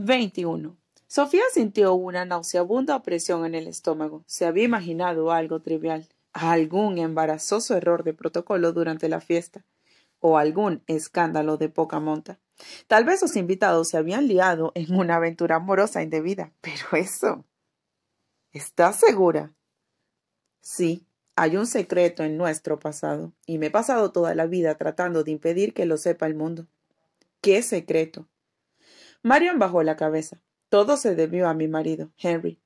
21. Sofía sintió una nauseabunda opresión en el estómago. Se había imaginado algo trivial, algún embarazoso error de protocolo durante la fiesta, o algún escándalo de poca monta. Tal vez los invitados se habían liado en una aventura amorosa indebida, pero eso. ¿Estás segura? Sí, hay un secreto en nuestro pasado, y me he pasado toda la vida tratando de impedir que lo sepa el mundo. ¿Qué secreto? Marion bajó la cabeza. Todo se debió a mi marido, Henry.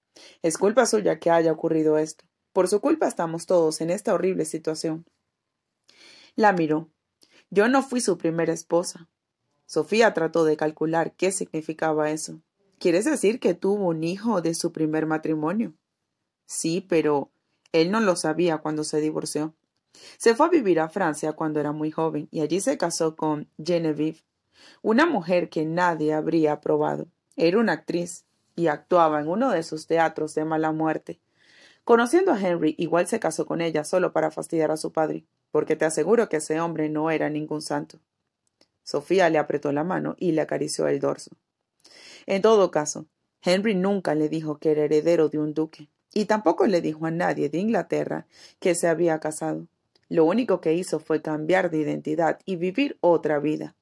Es culpa suya que haya ocurrido esto. Por su culpa estamos todos en esta horrible situación. La miró. Yo no fui su primera esposa. Sofía trató de calcular qué significaba eso. ¿Quieres decir que tuvo un hijo de su primer matrimonio? Sí, pero él no lo sabía cuando se divorció. Se fue a vivir a Francia cuando era muy joven y allí se casó con Genevieve, una mujer que nadie habría probado. Era una actriz y actuaba en uno de sus teatros de mala muerte. Conociendo a Henry, igual se casó con ella solo para fastidiar a su padre, porque te aseguro que ese hombre no era ningún santo. Sofía le apretó la mano y le acarició el dorso. En todo caso, Henry nunca le dijo que era heredero de un duque, y tampoco le dijo a nadie de Inglaterra que se había casado. Lo único que hizo fue cambiar de identidad y vivir otra vida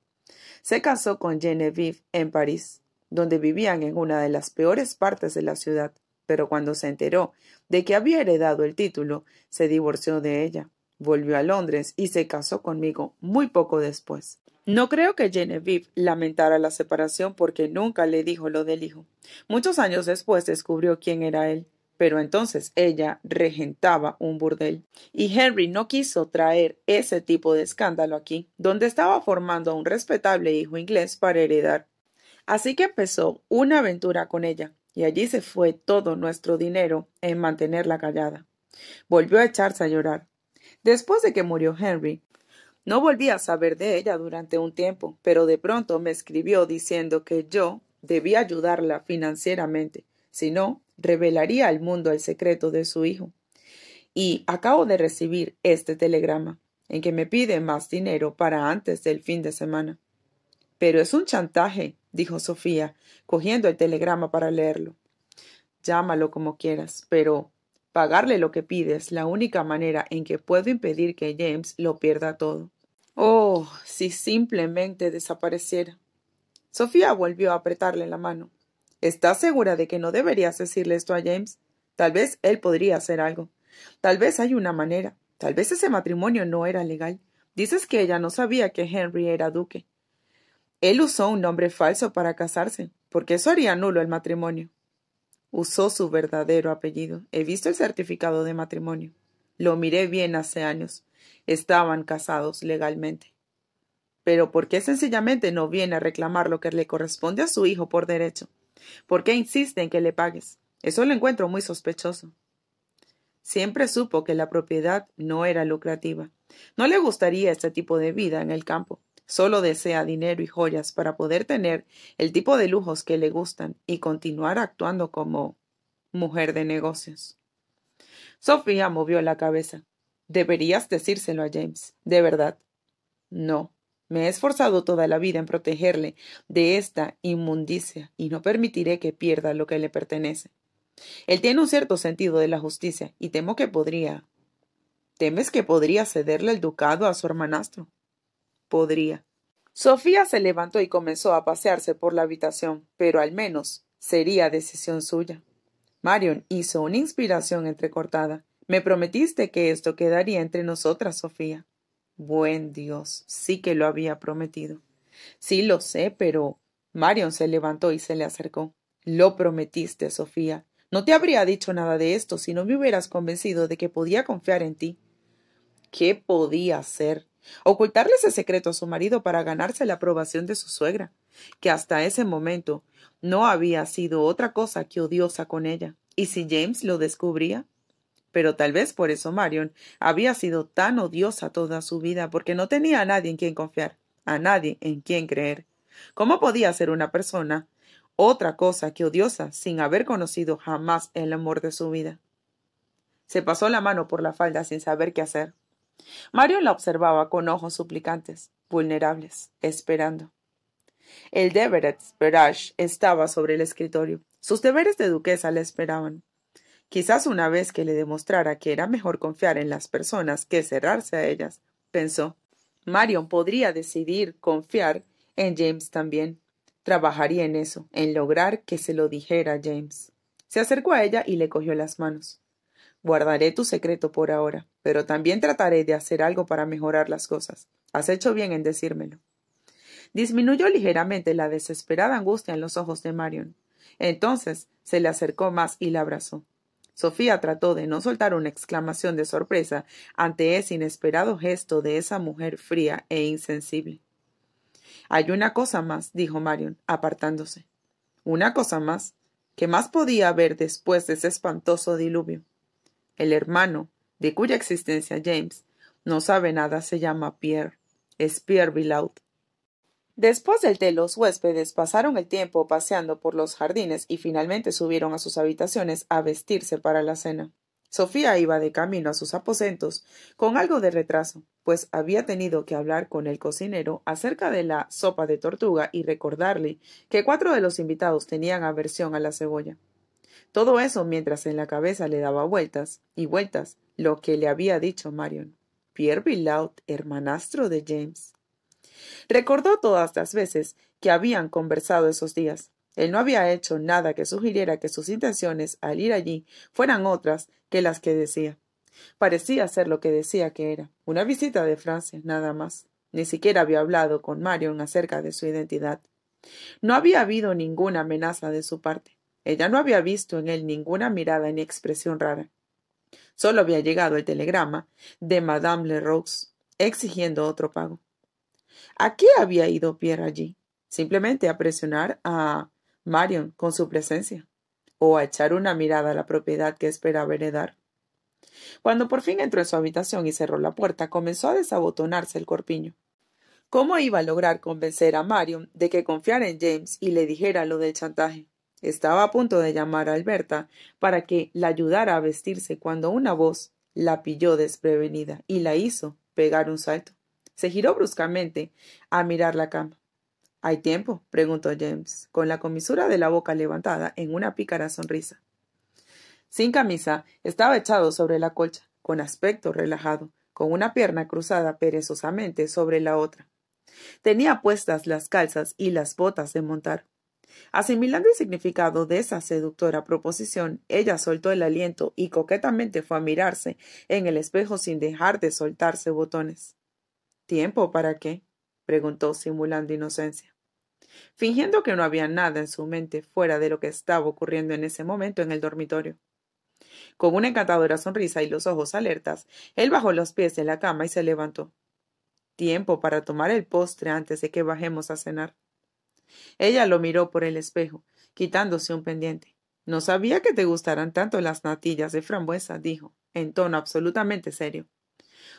se casó con Genevieve en París, donde vivían en una de las peores partes de la ciudad, pero cuando se enteró de que había heredado el título, se divorció de ella, volvió a Londres y se casó conmigo muy poco después. No creo que Genevieve lamentara la separación porque nunca le dijo lo del hijo. Muchos años después descubrió quién era él pero entonces ella regentaba un burdel. Y Henry no quiso traer ese tipo de escándalo aquí, donde estaba formando a un respetable hijo inglés para heredar. Así que empezó una aventura con ella, y allí se fue todo nuestro dinero en mantenerla callada. Volvió a echarse a llorar. Después de que murió Henry, no volví a saber de ella durante un tiempo, pero de pronto me escribió diciendo que yo debía ayudarla financieramente, si no, revelaría al mundo el secreto de su hijo. Y acabo de recibir este telegrama, en que me pide más dinero para antes del fin de semana. Pero es un chantaje, dijo Sofía, cogiendo el telegrama para leerlo. Llámalo como quieras, pero pagarle lo que pide es la única manera en que puedo impedir que James lo pierda todo. Oh, si simplemente desapareciera. Sofía volvió a apretarle la mano. ¿Estás segura de que no deberías decirle esto a James? Tal vez él podría hacer algo. Tal vez hay una manera. Tal vez ese matrimonio no era legal. Dices que ella no sabía que Henry era duque. Él usó un nombre falso para casarse, porque eso haría nulo el matrimonio. Usó su verdadero apellido. He visto el certificado de matrimonio. Lo miré bien hace años. Estaban casados legalmente. Pero ¿por qué sencillamente no viene a reclamar lo que le corresponde a su hijo por derecho? ¿Por qué insiste en que le pagues? Eso lo encuentro muy sospechoso. Siempre supo que la propiedad no era lucrativa. No le gustaría este tipo de vida en el campo. Solo desea dinero y joyas para poder tener el tipo de lujos que le gustan y continuar actuando como mujer de negocios. Sofía movió la cabeza. Deberías decírselo a James. De verdad. No. Me he esforzado toda la vida en protegerle de esta inmundicia y no permitiré que pierda lo que le pertenece. Él tiene un cierto sentido de la justicia y temo que podría. ¿Temes que podría cederle el ducado a su hermanastro? Podría. Sofía se levantó y comenzó a pasearse por la habitación, pero al menos sería decisión suya. Marion hizo una inspiración entrecortada. Me prometiste que esto quedaría entre nosotras, Sofía. Buen Dios, sí que lo había prometido. Sí lo sé, pero. Marion se levantó y se le acercó. Lo prometiste, Sofía. No te habría dicho nada de esto si no me hubieras convencido de que podía confiar en ti. ¿Qué podía hacer? Ocultarle ese secreto a su marido para ganarse la aprobación de su suegra, que hasta ese momento no había sido otra cosa que odiosa con ella. ¿Y si James lo descubría? Pero tal vez por eso Marion había sido tan odiosa toda su vida, porque no tenía a nadie en quien confiar, a nadie en quien creer. ¿Cómo podía ser una persona otra cosa que odiosa sin haber conocido jamás el amor de su vida? Se pasó la mano por la falda sin saber qué hacer. Marion la observaba con ojos suplicantes, vulnerables, esperando. El Deverett Berage estaba sobre el escritorio. Sus deberes de duquesa le esperaban. Quizás una vez que le demostrara que era mejor confiar en las personas que cerrarse a ellas, pensó, Marion podría decidir confiar en James también. Trabajaría en eso, en lograr que se lo dijera James. Se acercó a ella y le cogió las manos. Guardaré tu secreto por ahora, pero también trataré de hacer algo para mejorar las cosas. Has hecho bien en decírmelo. Disminuyó ligeramente la desesperada angustia en los ojos de Marion. Entonces se le acercó más y la abrazó. Sofía trató de no soltar una exclamación de sorpresa ante ese inesperado gesto de esa mujer fría e insensible. Hay una cosa más, dijo Marion, apartándose. Una cosa más. ¿Qué más podía haber después de ese espantoso diluvio? El hermano, de cuya existencia James no sabe nada, se llama Pierre. Es Pierre Villaud. Después del té, los huéspedes pasaron el tiempo paseando por los jardines y finalmente subieron a sus habitaciones a vestirse para la cena. Sofía iba de camino a sus aposentos con algo de retraso, pues había tenido que hablar con el cocinero acerca de la sopa de tortuga y recordarle que cuatro de los invitados tenían aversión a la cebolla. Todo eso mientras en la cabeza le daba vueltas y vueltas lo que le había dicho Marion. Pierre Villaut, hermanastro de James. Recordó todas las veces que habían conversado esos días. Él no había hecho nada que sugiriera que sus intenciones al ir allí fueran otras que las que decía. Parecía ser lo que decía que era, una visita de Francia, nada más. Ni siquiera había hablado con Marion acerca de su identidad. No había habido ninguna amenaza de su parte. Ella no había visto en él ninguna mirada ni expresión rara. Solo había llegado el telegrama de Madame Leroux exigiendo otro pago. ¿A qué había ido Pierre allí? Simplemente a presionar a Marion con su presencia o a echar una mirada a la propiedad que esperaba heredar. Cuando por fin entró en su habitación y cerró la puerta, comenzó a desabotonarse el corpiño. ¿Cómo iba a lograr convencer a Marion de que confiara en James y le dijera lo del chantaje? Estaba a punto de llamar a Alberta para que la ayudara a vestirse cuando una voz la pilló desprevenida y la hizo pegar un salto. Se giró bruscamente a mirar la cama. ¿Hay tiempo? preguntó James, con la comisura de la boca levantada en una pícara sonrisa. Sin camisa, estaba echado sobre la colcha, con aspecto relajado, con una pierna cruzada perezosamente sobre la otra. Tenía puestas las calzas y las botas de montar. Asimilando el significado de esa seductora proposición, ella soltó el aliento y coquetamente fue a mirarse en el espejo sin dejar de soltarse botones. ¿Tiempo para qué? preguntó simulando inocencia. Fingiendo que no había nada en su mente fuera de lo que estaba ocurriendo en ese momento en el dormitorio. Con una encantadora sonrisa y los ojos alertas, él bajó los pies de la cama y se levantó. Tiempo para tomar el postre antes de que bajemos a cenar. Ella lo miró por el espejo, quitándose un pendiente. No sabía que te gustaran tanto las natillas de frambuesa, dijo, en tono absolutamente serio.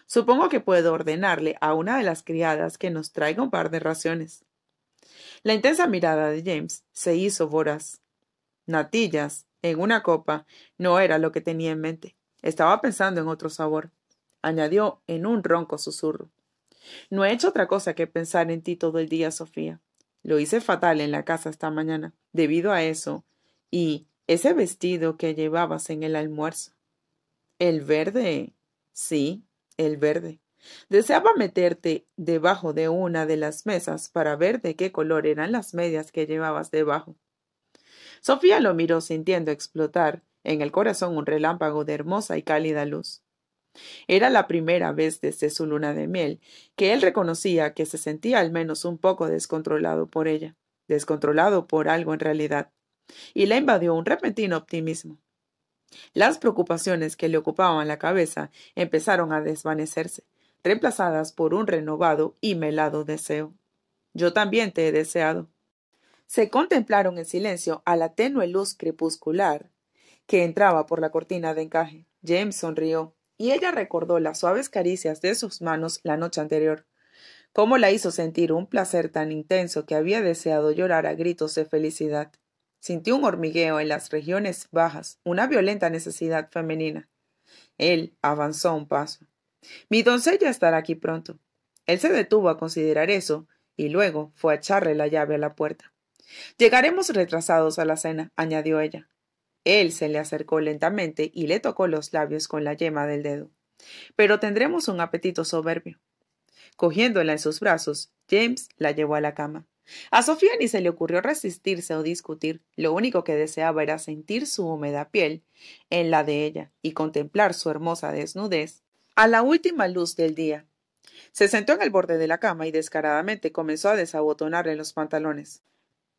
Supongo que puedo ordenarle a una de las criadas que nos traiga un par de raciones. La intensa mirada de James se hizo voraz. Natillas, en una copa, no era lo que tenía en mente. Estaba pensando en otro sabor. Añadió en un ronco susurro. No he hecho otra cosa que pensar en ti todo el día, Sofía. Lo hice fatal en la casa esta mañana, debido a eso, y ese vestido que llevabas en el almuerzo. El verde. Sí, el verde. Deseaba meterte debajo de una de las mesas para ver de qué color eran las medias que llevabas debajo. Sofía lo miró sintiendo explotar en el corazón un relámpago de hermosa y cálida luz. Era la primera vez desde su luna de miel que él reconocía que se sentía al menos un poco descontrolado por ella, descontrolado por algo en realidad, y le invadió un repentino optimismo. Las preocupaciones que le ocupaban la cabeza empezaron a desvanecerse, reemplazadas por un renovado y melado deseo. Yo también te he deseado. Se contemplaron en silencio a la tenue luz crepuscular que entraba por la cortina de encaje. James sonrió, y ella recordó las suaves caricias de sus manos la noche anterior. Cómo la hizo sentir un placer tan intenso que había deseado llorar a gritos de felicidad. Sintió un hormigueo en las regiones bajas, una violenta necesidad femenina. Él avanzó un paso. Mi doncella estará aquí pronto. Él se detuvo a considerar eso y luego fue a echarle la llave a la puerta. Llegaremos retrasados a la cena, añadió ella. Él se le acercó lentamente y le tocó los labios con la yema del dedo. Pero tendremos un apetito soberbio. Cogiéndola en sus brazos, James la llevó a la cama. A Sofía ni se le ocurrió resistirse o discutir, lo único que deseaba era sentir su húmeda piel en la de ella y contemplar su hermosa desnudez a la última luz del día. Se sentó en el borde de la cama y descaradamente comenzó a desabotonarle los pantalones,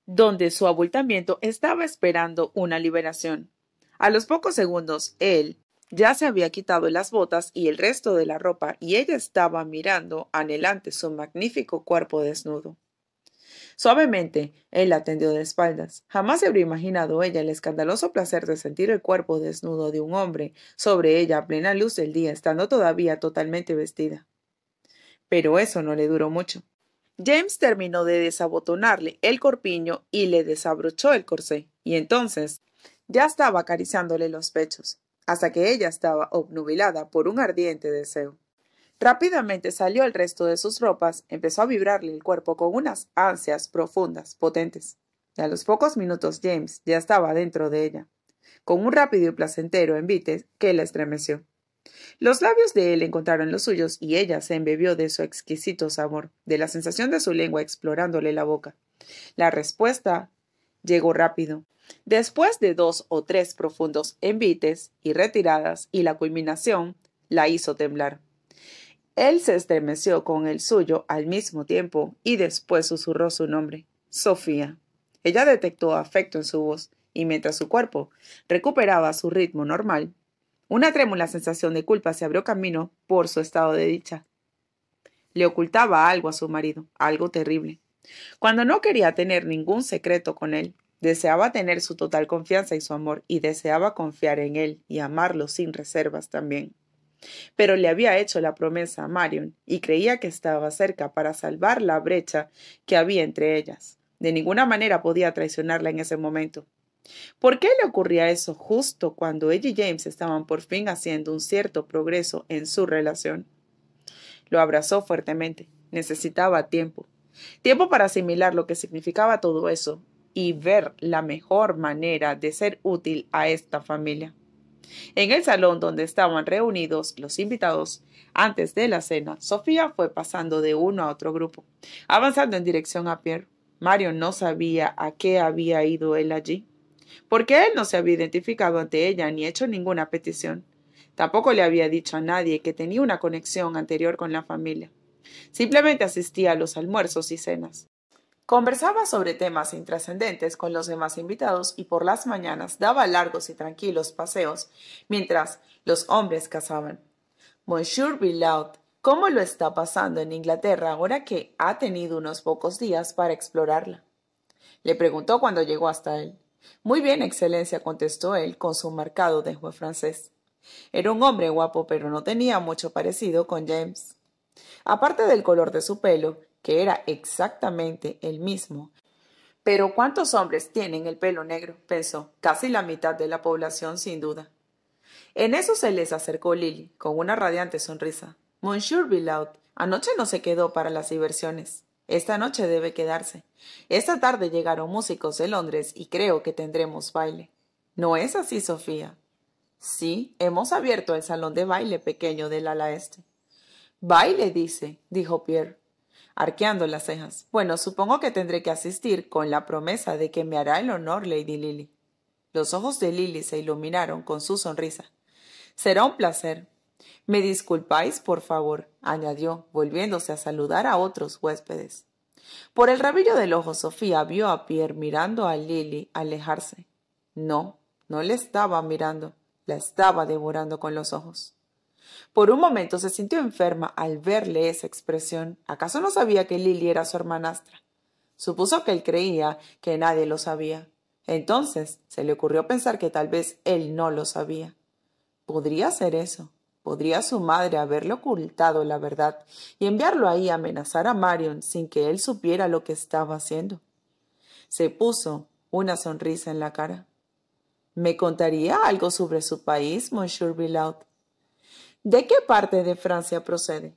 donde su abultamiento estaba esperando una liberación. A los pocos segundos, él ya se había quitado las botas y el resto de la ropa y ella estaba mirando anhelante su magnífico cuerpo desnudo. Suavemente, él la tendió de espaldas. Jamás se habría imaginado ella el escandaloso placer de sentir el cuerpo desnudo de un hombre sobre ella a plena luz del día, estando todavía totalmente vestida. Pero eso no le duró mucho. James terminó de desabotonarle el corpiño y le desabrochó el corsé, y entonces ya estaba acariciándole los pechos, hasta que ella estaba obnubilada por un ardiente deseo. Rápidamente salió el resto de sus ropas, empezó a vibrarle el cuerpo con unas ansias profundas, potentes. Y a los pocos minutos James ya estaba dentro de ella, con un rápido y placentero envite que la estremeció. Los labios de él encontraron los suyos y ella se embebió de su exquisito sabor, de la sensación de su lengua explorándole la boca. La respuesta llegó rápido. Después de dos o tres profundos envites y retiradas y la culminación, la hizo temblar. Él se estremeció con el suyo al mismo tiempo y después susurró su nombre, Sofía. Ella detectó afecto en su voz y mientras su cuerpo recuperaba su ritmo normal, una trémula sensación de culpa se abrió camino por su estado de dicha. Le ocultaba algo a su marido, algo terrible. Cuando no quería tener ningún secreto con él, deseaba tener su total confianza y su amor y deseaba confiar en él y amarlo sin reservas también. Pero le había hecho la promesa a Marion y creía que estaba cerca para salvar la brecha que había entre ellas. De ninguna manera podía traicionarla en ese momento. ¿Por qué le ocurría eso justo cuando ella y James estaban por fin haciendo un cierto progreso en su relación? Lo abrazó fuertemente. Necesitaba tiempo. Tiempo para asimilar lo que significaba todo eso y ver la mejor manera de ser útil a esta familia. En el salón donde estaban reunidos los invitados, antes de la cena, Sofía fue pasando de uno a otro grupo, avanzando en dirección a Pierre. Mario no sabía a qué había ido él allí, porque él no se había identificado ante ella ni hecho ninguna petición. Tampoco le había dicho a nadie que tenía una conexión anterior con la familia. Simplemente asistía a los almuerzos y cenas. Conversaba sobre temas intrascendentes con los demás invitados y por las mañanas daba largos y tranquilos paseos mientras los hombres cazaban. Monsieur Villaud, ¿cómo lo está pasando en Inglaterra ahora que ha tenido unos pocos días para explorarla? Le preguntó cuando llegó hasta él. Muy bien, Excelencia, contestó él con su marcado dejo francés. Era un hombre guapo, pero no tenía mucho parecido con James. Aparte del color de su pelo, que era exactamente el mismo. Pero ¿cuántos hombres tienen el pelo negro? pensó, casi la mitad de la población sin duda. En eso se les acercó Lily, con una radiante sonrisa. Monsieur Villaud, anoche no se quedó para las diversiones. Esta noche debe quedarse. Esta tarde llegaron músicos de Londres y creo que tendremos baile. ¿No es así, Sofía? Sí, hemos abierto el salón de baile pequeño del ala este. Baile, dice, dijo Pierre arqueando las cejas. Bueno, supongo que tendré que asistir con la promesa de que me hará el honor Lady Lily. Los ojos de Lily se iluminaron con su sonrisa. Será un placer. Me disculpáis, por favor, añadió, volviéndose a saludar a otros huéspedes. Por el rabillo del ojo, Sofía vio a Pierre mirando a Lily alejarse. No, no le estaba mirando, la estaba devorando con los ojos. Por un momento se sintió enferma al verle esa expresión. ¿Acaso no sabía que Lily era su hermanastra? Supuso que él creía que nadie lo sabía. Entonces se le ocurrió pensar que tal vez él no lo sabía. Podría ser eso. ¿Podría su madre haberle ocultado la verdad y enviarlo ahí a amenazar a Marion sin que él supiera lo que estaba haciendo? Se puso una sonrisa en la cara. ¿Me contaría algo sobre su país, Monsieur ¿De qué parte de Francia procede?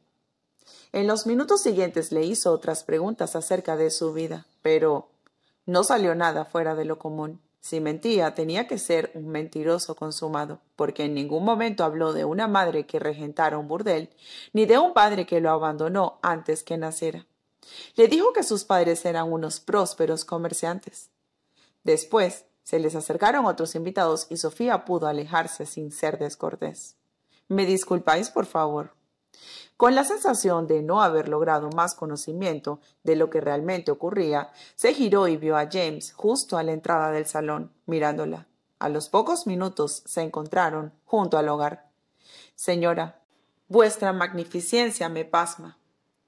En los minutos siguientes le hizo otras preguntas acerca de su vida, pero no salió nada fuera de lo común. Si mentía, tenía que ser un mentiroso consumado, porque en ningún momento habló de una madre que regentara un burdel, ni de un padre que lo abandonó antes que naciera. Le dijo que sus padres eran unos prósperos comerciantes. Después se les acercaron otros invitados y Sofía pudo alejarse sin ser descortés. Me disculpáis, por favor. Con la sensación de no haber logrado más conocimiento de lo que realmente ocurría, se giró y vio a James justo a la entrada del salón, mirándola. A los pocos minutos se encontraron junto al hogar. Señora, vuestra magnificencia me pasma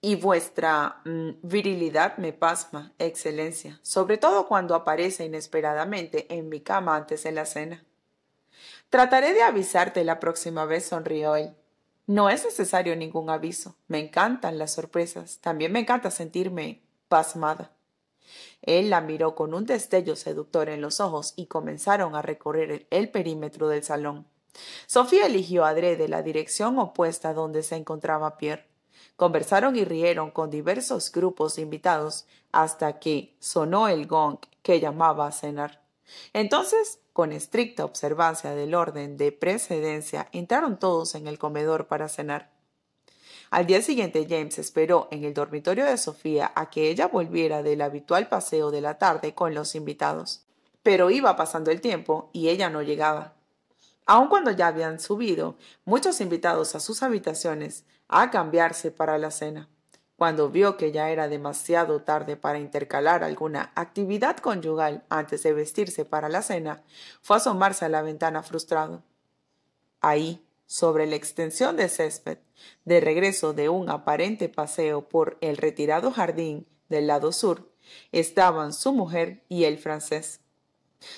y vuestra mm, virilidad me pasma, excelencia, sobre todo cuando aparece inesperadamente en mi cama antes de la cena. Trataré de avisarte la próxima vez, sonrió él. No es necesario ningún aviso. Me encantan las sorpresas. También me encanta sentirme pasmada. Él la miró con un destello seductor en los ojos y comenzaron a recorrer el perímetro del salón. Sofía eligió adrede la dirección opuesta donde se encontraba Pierre. Conversaron y rieron con diversos grupos de invitados hasta que sonó el gong que llamaba a cenar. Entonces con estricta observancia del orden de precedencia, entraron todos en el comedor para cenar. Al día siguiente James esperó en el dormitorio de Sofía a que ella volviera del habitual paseo de la tarde con los invitados. Pero iba pasando el tiempo y ella no llegaba. Aun cuando ya habían subido muchos invitados a sus habitaciones a cambiarse para la cena. Cuando vio que ya era demasiado tarde para intercalar alguna actividad conyugal antes de vestirse para la cena, fue a asomarse a la ventana frustrado. Ahí, sobre la extensión de césped, de regreso de un aparente paseo por el retirado jardín del lado sur, estaban su mujer y el francés.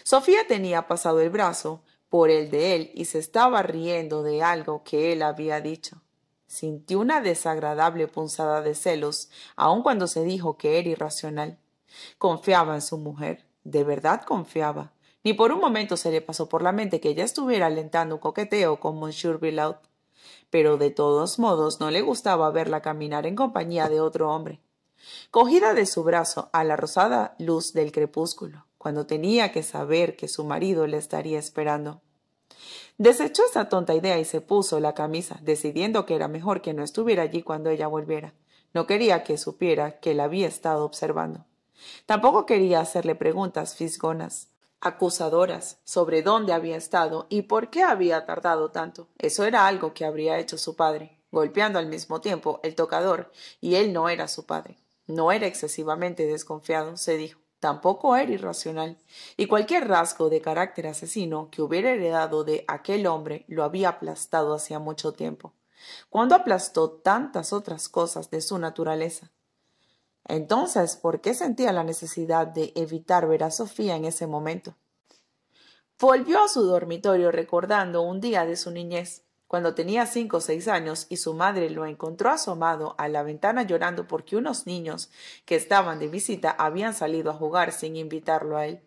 Sofía tenía pasado el brazo por el de él y se estaba riendo de algo que él había dicho. Sintió una desagradable punzada de celos, aun cuando se dijo que era irracional. Confiaba en su mujer, de verdad confiaba. Ni por un momento se le pasó por la mente que ella estuviera alentando un coqueteo con Monsieur Villaud. Pero de todos modos no le gustaba verla caminar en compañía de otro hombre. Cogida de su brazo a la rosada luz del crepúsculo, cuando tenía que saber que su marido le estaría esperando. Desechó esa tonta idea y se puso la camisa, decidiendo que era mejor que no estuviera allí cuando ella volviera. No quería que supiera que la había estado observando. Tampoco quería hacerle preguntas fisgonas, acusadoras, sobre dónde había estado y por qué había tardado tanto. Eso era algo que habría hecho su padre, golpeando al mismo tiempo el tocador, y él no era su padre. No era excesivamente desconfiado, se dijo. Tampoco era irracional, y cualquier rasgo de carácter asesino que hubiera heredado de aquel hombre lo había aplastado hacía mucho tiempo, cuando aplastó tantas otras cosas de su naturaleza. Entonces, ¿por qué sentía la necesidad de evitar ver a Sofía en ese momento? Volvió a su dormitorio recordando un día de su niñez, cuando tenía cinco o seis años y su madre lo encontró asomado a la ventana llorando porque unos niños que estaban de visita habían salido a jugar sin invitarlo a él.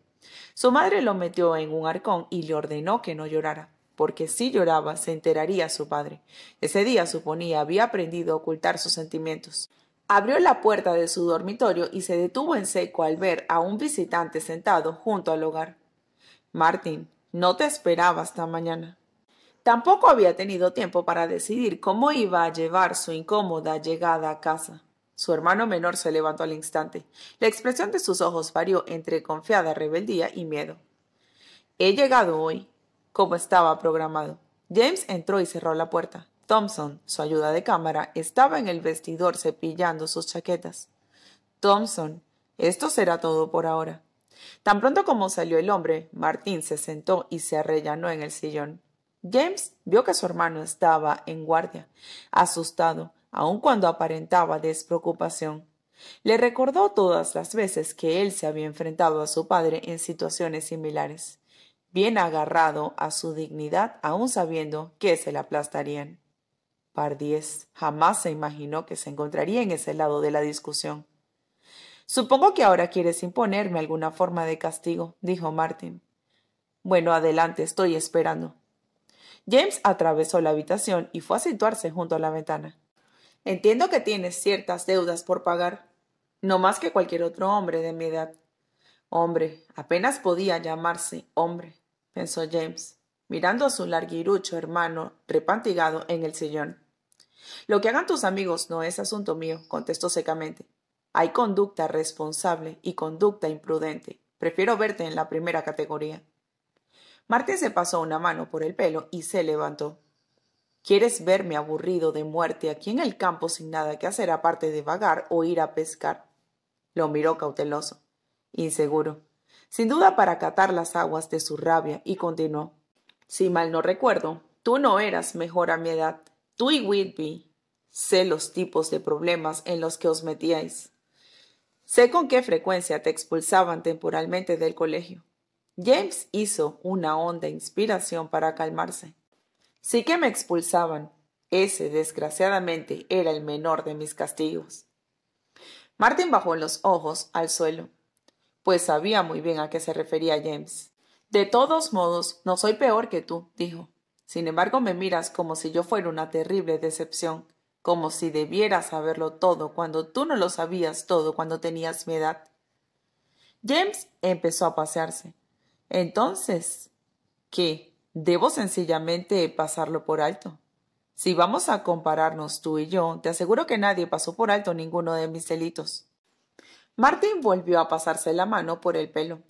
Su madre lo metió en un arcón y le ordenó que no llorara, porque si lloraba se enteraría su padre. Ese día, suponía, había aprendido a ocultar sus sentimientos. Abrió la puerta de su dormitorio y se detuvo en seco al ver a un visitante sentado junto al hogar. Martín, no te esperaba hasta mañana. Tampoco había tenido tiempo para decidir cómo iba a llevar su incómoda llegada a casa. Su hermano menor se levantó al instante. La expresión de sus ojos varió entre confiada rebeldía y miedo. He llegado hoy, como estaba programado. James entró y cerró la puerta. Thompson, su ayuda de cámara, estaba en el vestidor cepillando sus chaquetas. Thompson, esto será todo por ahora. Tan pronto como salió el hombre, Martín se sentó y se arrellanó en el sillón. James vio que su hermano estaba en guardia, asustado, aun cuando aparentaba despreocupación. Le recordó todas las veces que él se había enfrentado a su padre en situaciones similares, bien agarrado a su dignidad, aun sabiendo que se la aplastarían. Pardies jamás se imaginó que se encontraría en ese lado de la discusión. Supongo que ahora quieres imponerme alguna forma de castigo, dijo Martin. Bueno, adelante, estoy esperando. James atravesó la habitación y fue a situarse junto a la ventana. Entiendo que tienes ciertas deudas por pagar, no más que cualquier otro hombre de mi edad. Hombre, apenas podía llamarse hombre, pensó James, mirando a su larguirucho hermano repantigado en el sillón. Lo que hagan tus amigos no es asunto mío, contestó secamente. Hay conducta responsable y conducta imprudente. Prefiero verte en la primera categoría. Martín se pasó una mano por el pelo y se levantó. ¿Quieres verme aburrido de muerte aquí en el campo sin nada que hacer aparte de vagar o ir a pescar? Lo miró cauteloso, inseguro, sin duda para catar las aguas de su rabia, y continuó. Si mal no recuerdo, tú no eras mejor a mi edad. Tú y Whitby. Sé los tipos de problemas en los que os metíais. Sé con qué frecuencia te expulsaban temporalmente del colegio. James hizo una honda inspiración para calmarse. Sí que me expulsaban. Ese, desgraciadamente, era el menor de mis castigos. Martin bajó los ojos al suelo, pues sabía muy bien a qué se refería James. De todos modos, no soy peor que tú, dijo. Sin embargo, me miras como si yo fuera una terrible decepción, como si debiera saberlo todo cuando tú no lo sabías todo cuando tenías mi edad. James empezó a pasearse. Entonces, ¿qué? ¿Debo sencillamente pasarlo por alto? Si vamos a compararnos tú y yo, te aseguro que nadie pasó por alto ninguno de mis delitos. Martin volvió a pasarse la mano por el pelo.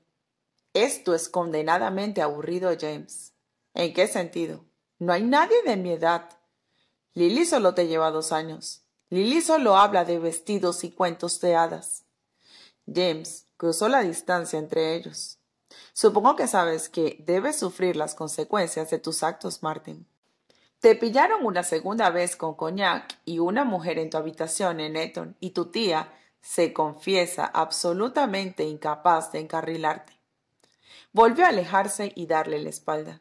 Esto es condenadamente aburrido, James. ¿En qué sentido? No hay nadie de mi edad. Lily solo te lleva dos años. Lily solo habla de vestidos y cuentos de hadas. James cruzó la distancia entre ellos. Supongo que sabes que debes sufrir las consecuencias de tus actos, Martin. Te pillaron una segunda vez con coñac y una mujer en tu habitación en Eton y tu tía se confiesa absolutamente incapaz de encarrilarte. Volvió a alejarse y darle la espalda.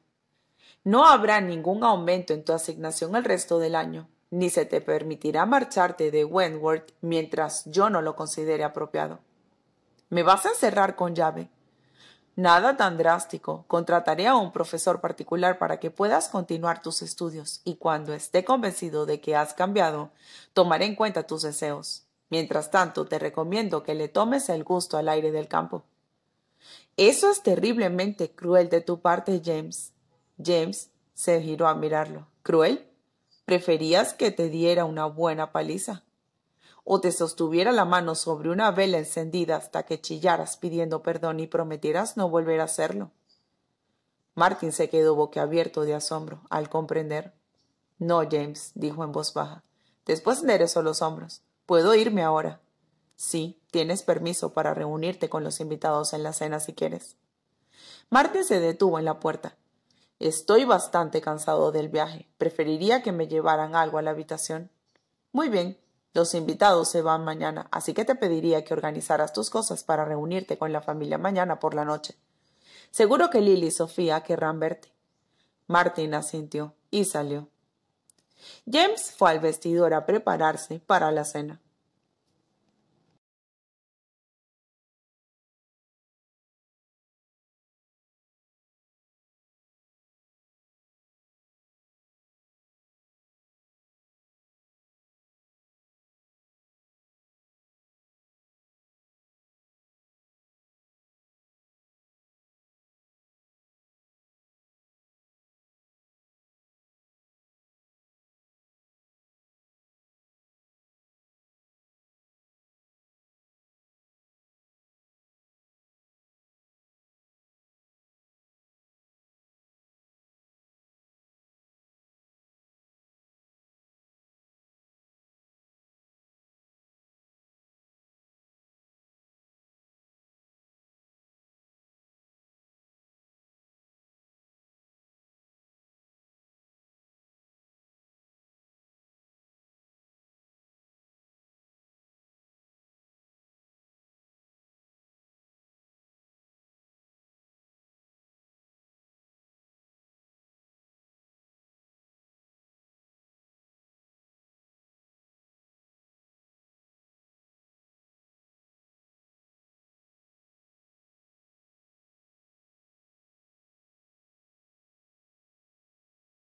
No habrá ningún aumento en tu asignación el resto del año, ni se te permitirá marcharte de Wentworth mientras yo no lo considere apropiado. Me vas a encerrar con llave. Nada tan drástico. Contrataré a un profesor particular para que puedas continuar tus estudios y cuando esté convencido de que has cambiado, tomaré en cuenta tus deseos. Mientras tanto, te recomiendo que le tomes el gusto al aire del campo. Eso es terriblemente cruel de tu parte, James. James se giró a mirarlo. ¿Cruel? Preferías que te diera una buena paliza o te sostuviera la mano sobre una vela encendida hasta que chillaras pidiendo perdón y prometieras no volver a hacerlo. Martin se quedó boquiabierto de asombro al comprender. No, James, dijo en voz baja. Después enderezó los hombros. Puedo irme ahora. Sí, tienes permiso para reunirte con los invitados en la cena si quieres. Martin se detuvo en la puerta. Estoy bastante cansado del viaje. Preferiría que me llevaran algo a la habitación. Muy bien, los invitados se van mañana, así que te pediría que organizaras tus cosas para reunirte con la familia mañana por la noche. Seguro que Lily y Sofía querrán verte. Martín asintió y salió. James fue al vestidor a prepararse para la cena.